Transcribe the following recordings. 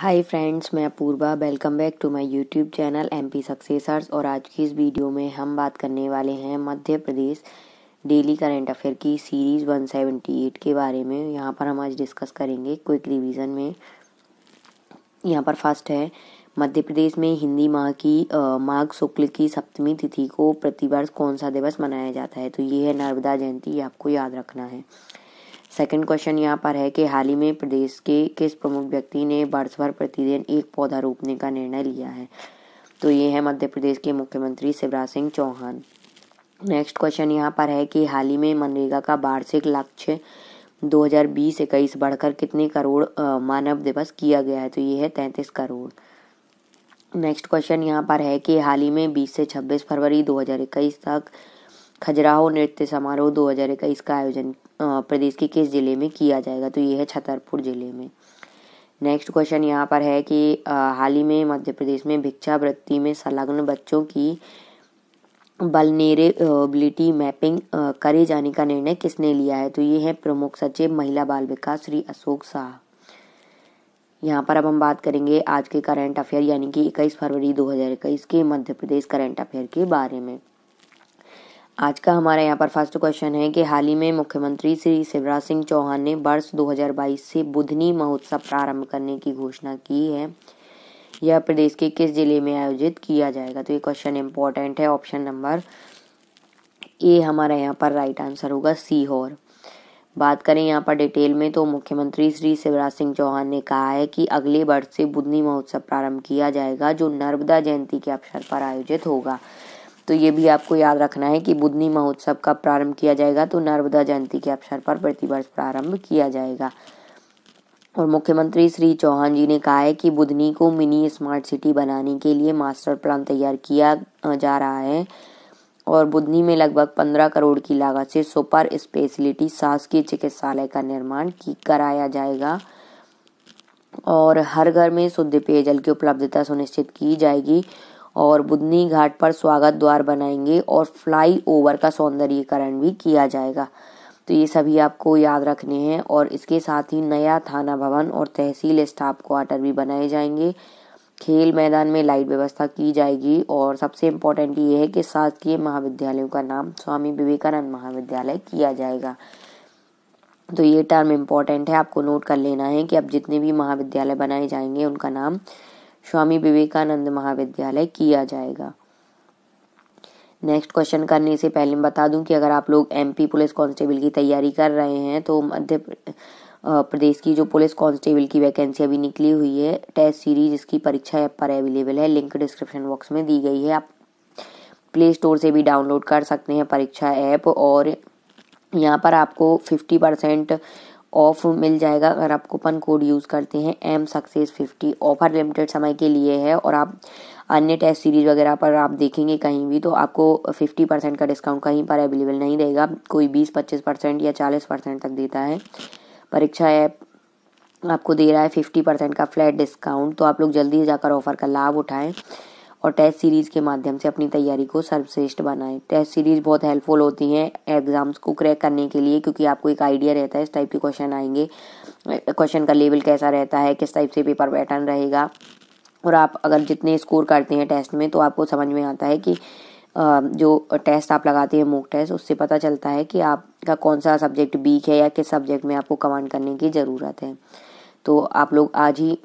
हाय friends मैं Apoorva welcome back to my YouTube channel M P successors और आज की इस वीडियो में हम बात करने वाले हैं Madhya Pradesh daily current affair की सीरीज़ 178 के बारे में यहाँ पर हम आज डिस्कस करेंगे क्विक रिवीजन में यहाँ पर फर्स्ट है मध्य प्रदेश में हिंदी माह की माघ शुक्ल की सप्तमी तिथि को प्रतिवर्ष कौन सा दिवस मनाया जाता है तो ये है नर्मदा जयंती आपको याद रखना है सेकंड क्वेश्चन यहाँ पर है कि हाल ही में प्रदेश के किस प्रमुख व्यक्ति ने वर्ष भर प्रतिदिन एक पौधा रोपने का निर्णय लिया है तो ये है मध्य प्रदेश के मुख्यमंत्री शिवराज सिंह चौहान नेक्स्ट क्वेश्चन यहाँ पर है कि हाल ही में मनरेगा का वार्षिक लक्ष्य 2020 इक्कीस बढ़कर कितने करोड़ मानव दिवस किया गया है तो ये है तैंतीस करोड़ नेक्स्ट क्वेश्चन यहाँ पर है कि हाल ही में 20 से 26 फरवरी 2021 तक खजुराहो नृत्य समारोह 2021 का आयोजन प्रदेश के किस ज़िले में किया जाएगा तो ये है छतरपुर ज़िले में नेक्स्ट क्वेश्चन यहाँ पर है कि हाल ही में मध्य प्रदेश में भिक्षावृत्ति में संलग्न बच्चों की बलनेरेबिलिटी मैपिंग करे जाने का निर्णय किसने लिया है तो ये है प्रमुख सचिव महिला बाल विकास श्री अशोक शाह यहाँ पर अब हम बात करेंगे आज के करंट अफेयर यानी कि 21 फरवरी 2021 के मध्य प्रदेश करंट अफेयर के बारे में आज का हमारे यहाँ पर फर्स्ट क्वेश्चन है कि हाल ही में मुख्यमंत्री श्री शिवराज सिंह चौहान ने वर्ष 2022 से बुधनी महोत्सव प्रारंभ करने की घोषणा की है यह प्रदेश के किस जिले में आयोजित किया जाएगा तो ये क्वेश्चन इम्पोर्टेंट है ऑप्शन नंबर ए हमारे यहाँ पर राइट आंसर होगा सीहोर बात करें यहाँ पर डिटेल में तो मुख्यमंत्री श्री शिवराज सिंह चौहान ने कहा है कि अगले वर्ष से बुधनी महोत्सव प्रारंभ किया जाएगा जो नर्मदा जयंती के अवसर पर आयोजित होगा तो ये भी आपको याद रखना है कि बुधनी महोत्सव का प्रारंभ किया जाएगा तो नर्मदा जयंती के अवसर पर प्रतिवर्ष प्रारंभ किया जाएगा और मुख्यमंत्री श्री चौहान जी ने कहा है कि बुधनी को मिनी स्मार्ट सिटी बनाने के लिए मास्टर प्लान तैयार किया जा रहा है और बुधनी में लगभग पंद्रह करोड़ की लागत से सुपर स्पेशलिटी शासकीय चिकित्सालय का निर्माण की कराया जाएगा और हर घर में शुद्ध पेयजल की उपलब्धता सुनिश्चित की जाएगी और बुधनी घाट पर स्वागत द्वार बनाएंगे और फ्लाई ओवर का सौंदर्यीकरण भी किया जाएगा तो ये सभी आपको याद रखने हैं और इसके साथ ही नया थाना भवन और तहसील स्टाफ क्वार्टर भी बनाए जाएंगे खेल मैदान में लाइट व्यवस्था की जाएगी और सबसे इम्पोर्टेंट ये है कि शासकीय महाविद्यालयों का नाम स्वामी विवेकानंद महाविद्यालय किया जाएगा तो ये टर्म इम्पोर्टेंट है आपको नोट कर लेना है कि अब जितने भी महाविद्यालय बनाए जाएंगे उनका नाम स्वामी विवेकानंद महाविद्यालय किया जाएगा नेक्स्ट क्वेश्चन करने से पहले मैं बता दूं कि अगर आप लोग एमपी पुलिस कांस्टेबल की तैयारी कर रहे हैं तो मध्य प्रदेश की जो पुलिस कांस्टेबल की वैकेंसी अभी निकली हुई है टेस्ट सीरीज इसकी परीक्षा ऐप पर अवेलेबल है लिंक डिस्क्रिप्शन बॉक्स में दी गई है आप प्ले स्टोर से भी डाउनलोड कर सकते हैं परीक्षा ऐप और यहाँ पर आपको फिफ्टी परसेंट ऑफ मिल जाएगा अगर आप कूपन कोड यूज़ करते हैं M success fifty offer limited समय के लिए है और आप अन्य टेस्ट सीरीज़ वगैरह पर आप देखेंगे कहीं भी तो आपको फिफ्टी परसेंट का डिस्काउंट कहीं पर अवेलेबल नहीं रहेगा कोई बीस पच्चीस परसेंट या चालीस परसेंट तक देता है परीक्षा ऐप आपको दे रहा है फिफ्टी परसेंट का फ्लैट डिस्काउंट तो आप लोग जल्दी जाकर ऑफर का लाभ उठाएं और टेस्ट सीरीज़ के माध्यम से अपनी तैयारी को सर्वश्रेष्ठ बनाएं टेस्ट सीरीज़ बहुत हेल्पफुल होती हैं एग्ज़ाम्स को क्रैक करने के लिए क्योंकि आपको एक आइडिया रहता है इस टाइप के क्वेश्चन आएंगे क्वेश्चन का लेवल कैसा रहता है किस टाइप से पेपर पैटर्न रहेगा और आप अगर जितने स्कोर करते हैं टेस्ट में तो आपको समझ में आता है कि जो टेस्ट आप लगाते हैं मूक टेस्ट उससे पता चलता है कि आपका कौन सा सब्जेक्ट वीक है या किस सब्जेक्ट में आपको कमांड करने की ज़रूरत है तो आप लोग आज ही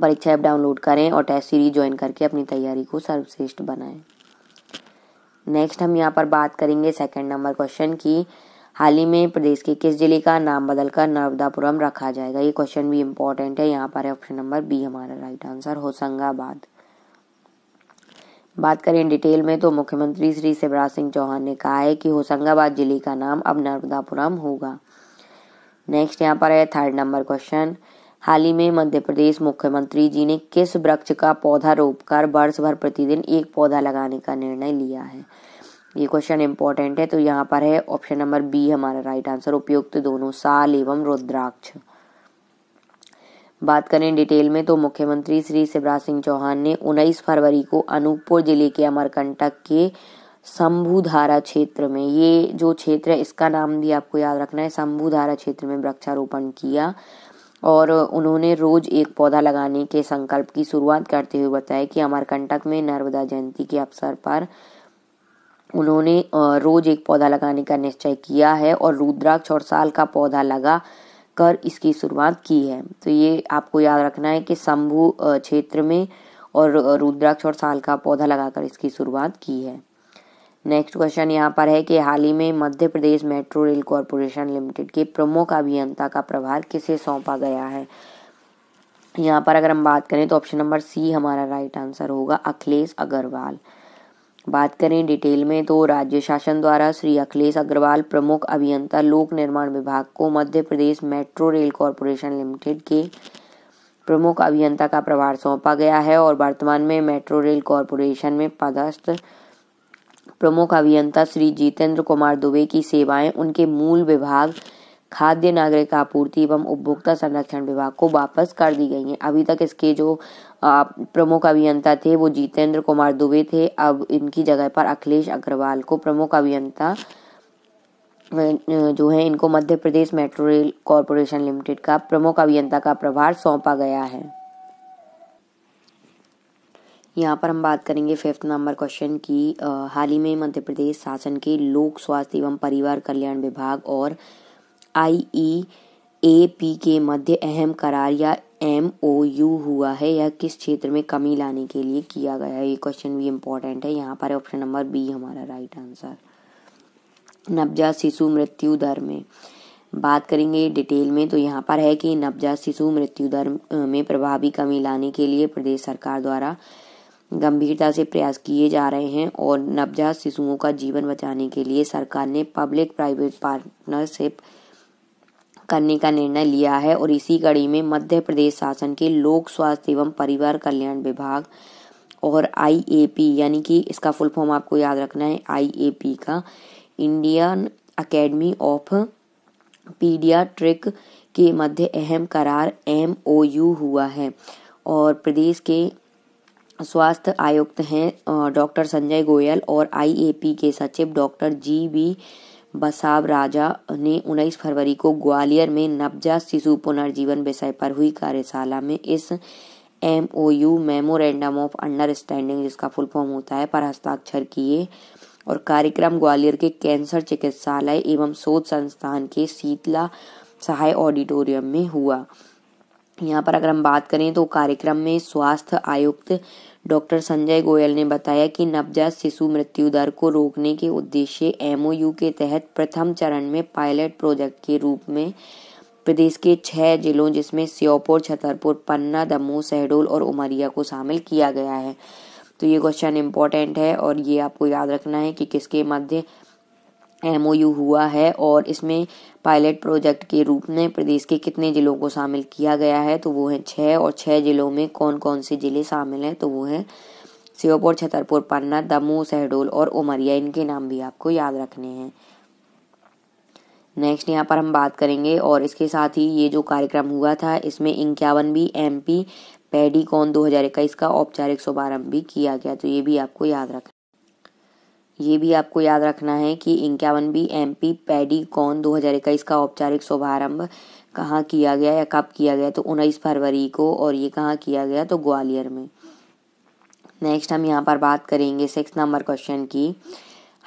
परीक्षा ऐप डाउनलोड करें और टेस्ट सीरीज ज्वाइन करके अपनी तैयारी को सर्वश्रेष्ठ बनाएं नेक्स्ट हम यहाँ पर बात करेंगे सेकंड नंबर क्वेश्चन की हाल ही में प्रदेश के किस जिले का नाम बदलकर नर्मदापुरम रखा जाएगा ये क्वेश्चन भी इम्पोर्टेंट है यहाँ पर है ऑप्शन नंबर बी हमारा राइट आंसर होशंगाबाद बात करें डिटेल में तो मुख्यमंत्री श्री शिवराज सिंह चौहान ने कहा है कि होशंगाबाद जिले का नाम अब नर्मदापुरम होगा नेक्स्ट यहाँ पर है थर्ड नंबर क्वेश्चन हाल ही में मध्य प्रदेश मुख्यमंत्री जी ने किस वृक्ष का पौधा रोपकर वर्ष भर प्रतिदिन एक पौधा लगाने का निर्णय लिया है ये क्वेश्चन इंपॉर्टेंट है तो यहाँ पर है ऑप्शन नंबर बी हमारा राइट आंसर उपयुक्त दोनों साल एवं रुद्राक्ष बात करें डिटेल में तो मुख्यमंत्री श्री शिवराज सिंह चौहान ने 19 फरवरी को अनूपपुर जिले के अमरकंटक के शंभुधारा क्षेत्र में ये जो क्षेत्र है इसका नाम भी आपको याद रखना है शंभुधारा क्षेत्र में वृक्षारोपण किया और उन्होंने रोज एक पौधा लगाने के संकल्प की शुरुआत करते हुए बताया कि अमरकंटक में नर्मदा जयंती के अवसर पर उन्होंने रोज एक पौधा लगाने का निश्चय किया है और रुद्राक्ष और साल का पौधा लगा कर इसकी शुरुआत की है तो ये आपको याद रखना है कि शंभू क्षेत्र में और रुद्राक्ष और साल का पौधा लगाकर इसकी शुरुआत की है नेक्स्ट क्वेश्चन यहाँ पर है कि हाल ही में Madhya Pradesh metro rail corporation limited के प्रमुख अभियंता का प्रभार किसे सौंपा गया है यहाँ पर अगर हम बात करें तो ऑप्शन नंबर सी हमारा राइट आंसर होगा अखिलेश अग्रवाल बात करें डिटेल में तो राज्य शासन द्वारा श्री अखिलेश अग्रवाल प्रमुख अभियंता लोक निर्माण विभाग को Madhya Pradesh metro rail corporation limited के प्रमुख अभियंता का प्रभार सौंपा गया है और वर्तमान में मेट्रो रेल कॉरपोरेशन में पदस्थ प्रमुख अभियंता श्री जितेंद्र कुमार दुबे की सेवाएं उनके मूल विभाग खाद्य नागरिक आपूर्ति एवं उपभोक्ता संरक्षण विभाग को वापस कर दी गई हैं अभी तक इसके जो प्रमुख अभियंता थे वो जितेंद्र कुमार दुबे थे अब इनकी जगह पर अखिलेश अग्रवाल को प्रमुख अभियंता जो है इनको Madhya Pradesh metro rail corporation limited का प्रमुख अभियंता का प्रभार सौंपा गया है यहाँ पर हम बात करेंगे फिफ्थ नंबर क्वेश्चन की हाल ही में मध्य प्रदेश शासन के लोक स्वास्थ्य एवं परिवार कल्याण विभाग और आई ई ए पी के मध्य अहम करार या एम ओ यू हुआ है यह किस क्षेत्र में कमी लाने के लिए किया गया है ये क्वेश्चन भी इम्पोर्टेंट है यहाँ पर ऑप्शन नंबर बी हमारा राइट आंसर नवजात शिशु मृत्यु दर में बात करेंगे डिटेल में तो यहाँ पर है कि नवजात शिशु मृत्यु दर में प्रभावी कमी लाने के लिए प्रदेश सरकार द्वारा गंभीरता से प्रयास किए जा रहे हैं और नवजात शिशुओं का जीवन बचाने के लिए सरकार ने पब्लिक प्राइवेट पार्टनरशिप करने का निर्णय लिया है और इसी कड़ी में मध्य प्रदेश शासन के लोक स्वास्थ्य एवं परिवार कल्याण विभाग और आईएपी यानी कि इसका फुल फॉर्म आपको याद रखना है आईएपी का इंडियन अकेडमी ऑफ पीडियाट्रिक के मध्य अहम करार एम हुआ है और प्रदेश के स्वास्थ्य आयुक्त हैं डॉक्टर संजय गोयल और आईएपी के सचिव डॉक्टर जी बी बसाव राजा ने 19 फरवरी को ग्वालियर में नवजात शिशु पुनर्जीवन विषय पर हुई कार्यशाला में इस M O U memorandum of understanding जिसका फुल फॉर्म होता है पर हस्ताक्षर किए और कार्यक्रम ग्वालियर के कैंसर चिकित्सालय एवं शोध संस्थान के शीतला सहाय ऑडिटोरियम में हुआ यहाँ पर अगर हम बात करें तो कार्यक्रम में स्वास्थ्य आयुक्त डॉक्टर संजय गोयल ने बताया कि नवजात शिशु मृत्यु दर को रोकने के उद्देश्य एमओयू के तहत प्रथम चरण में पायलट प्रोजेक्ट के रूप में प्रदेश के छह जिलों जिसमें श्योपुर छतरपुर पन्ना दमोह शहडोल और उमरिया को शामिल किया गया है तो ये क्वेश्चन इम्पोर्टेंट है और ये आपको याद रखना है कि किसके मध्य एम हुआ है और इसमें पायलट प्रोजेक्ट के रूप में प्रदेश के कितने ज़िलों को शामिल किया गया है तो वो है छः और छः ज़िलों में कौन कौन से ज़िले शामिल हैं तो वो है श्योपुर छतरपुर पन्ना दमोह शहडोल और उमरिया इनके नाम भी आपको याद रखने हैं नेक्स्ट यहाँ पर हम बात करेंगे और इसके साथ ही ये जो कार्यक्रम हुआ था इसमें इक्यावन भी एम पी कौन दो हजार इक्कीस का औपचारिक शुभारंभ भी किया गया तो ये भी आपको याद रखना ये भी आपको याद रखना है कि बी एम पी पैडी कौन दो हज़ार इक्कीस का औपचारिक शुभारंभ कहाँ किया गया या कब किया गया तो उन्नीस फरवरी को और ये कहाँ किया गया तो ग्वालियर में नेक्स्ट हम यहाँ पर बात करेंगे सिक्स नंबर क्वेश्चन की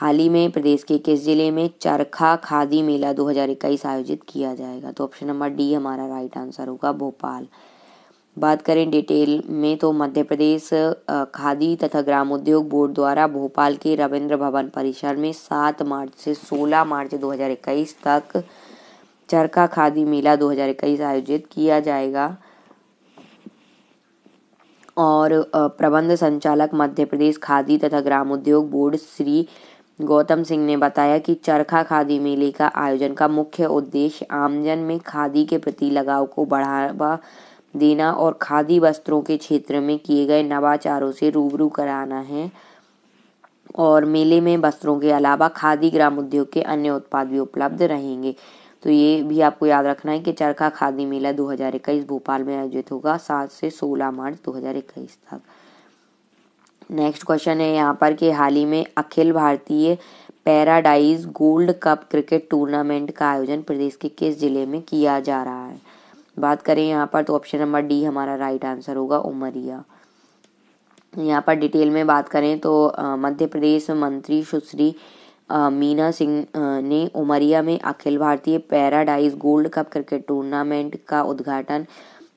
हाल ही में प्रदेश के किस जिले में चरखा खादी मेला इक्कीस आयोजित किया जाएगा तो ऑप्शन नंबर डी हमारा राइट आंसर होगा भोपाल बात करें डिटेल में तो मध्य प्रदेश खादी तथा ग्रामोद्योग बोर्ड द्वारा भोपाल के रविंद्र भवन परिसर में 7 मार्च से 16 मार्च 2021 तक चरखा खादी मेला 2021 आयोजित किया जाएगा और प्रबंध संचालक मध्य प्रदेश खादी तथा ग्रामोद्योग बोर्ड श्री गौतम सिंह ने बताया कि चरखा खादी मेले का आयोजन का मुख्य उद्देश्य आमजन में खादी के प्रति लगाव को बढ़ावा देना और खादी वस्त्रों के क्षेत्र में किए गए नवाचारों से रूबरू कराना है और मेले में वस्त्रों के अलावा खादी ग्राम उद्योग के अन्य उत्पाद भी उपलब्ध रहेंगे तो ये भी आपको याद रखना है कि चरखा खादी मेला 2021 भोपाल में आयोजित होगा सात से सोलह मार्च 2021 तक नेक्स्ट क्वेश्चन है यहाँ पर कि हाल ही में अखिल भारतीय Paradise Gold Cup cricket tournament का आयोजन प्रदेश के किस जिले में किया जा रहा है बात करें यहाँ पर तो ऑप्शन नंबर डी हमारा राइट आंसर होगा उमरिया यहाँ पर डिटेल में बात करें तो मध्य प्रदेश मंत्री सुश्री मीना सिंह ने उमरिया में अखिल भारतीय Paradise Gold Cup cricket tournament का उद्घाटन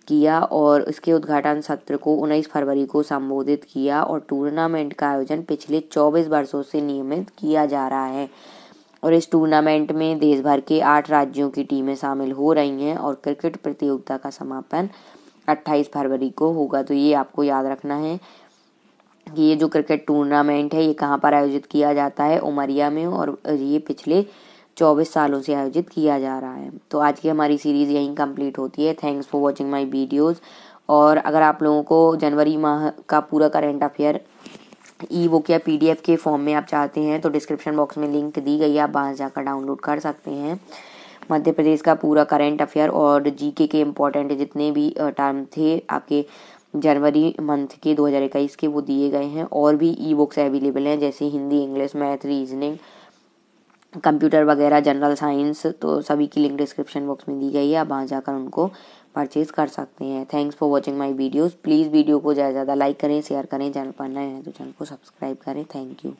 किया और इसके उद्घाटन सत्र को 19 फरवरी को संबोधित किया और टूर्नामेंट का आयोजन पिछले 24 वर्षों से नियमित किया जा रहा है और इस टूर्नामेंट में देश भर के आठ राज्यों की टीमें शामिल हो रही हैं और क्रिकेट प्रतियोगिता का समापन 28 फरवरी को होगा तो ये आपको याद रखना है कि ये जो क्रिकेट टूर्नामेंट है ये कहाँ पर आयोजित किया जाता है उमरिया में और ये पिछले चौबीस सालों से आयोजित किया जा रहा है तो आज की हमारी सीरीज़ यहीं कंप्लीट होती है thanks for watching my videos और अगर आप लोगों को जनवरी माह का पूरा करेंट अफेयर ई बुक या पी के फॉर्म में आप चाहते हैं तो डिस्क्रिप्शन बॉक्स में लिंक दी गई है आप वहाँ जाकर डाउनलोड कर सकते हैं मध्य प्रदेश का पूरा करंट अफेयर और जीके के इम्पोर्टेंट जितने भी टर्म थे आपके जनवरी मंथ के 2021 के वो दिए गए हैं और भी ई बुक्स अवेलेबल हैं जैसे Hindi English math reasoning computer वगैरह जनरल साइंस तो सभी की लिंक डिस्क्रिप्शन बॉक्स में दी गई है आप वहाँ जाकर उनको परचेज कर सकते हैं thanks for watching my videos please video को ज़्यादा ज़्यादा लाइक करें शेयर करें चैनल पर नए हैं तो चैनल को सब्सक्राइब करें थैंक यू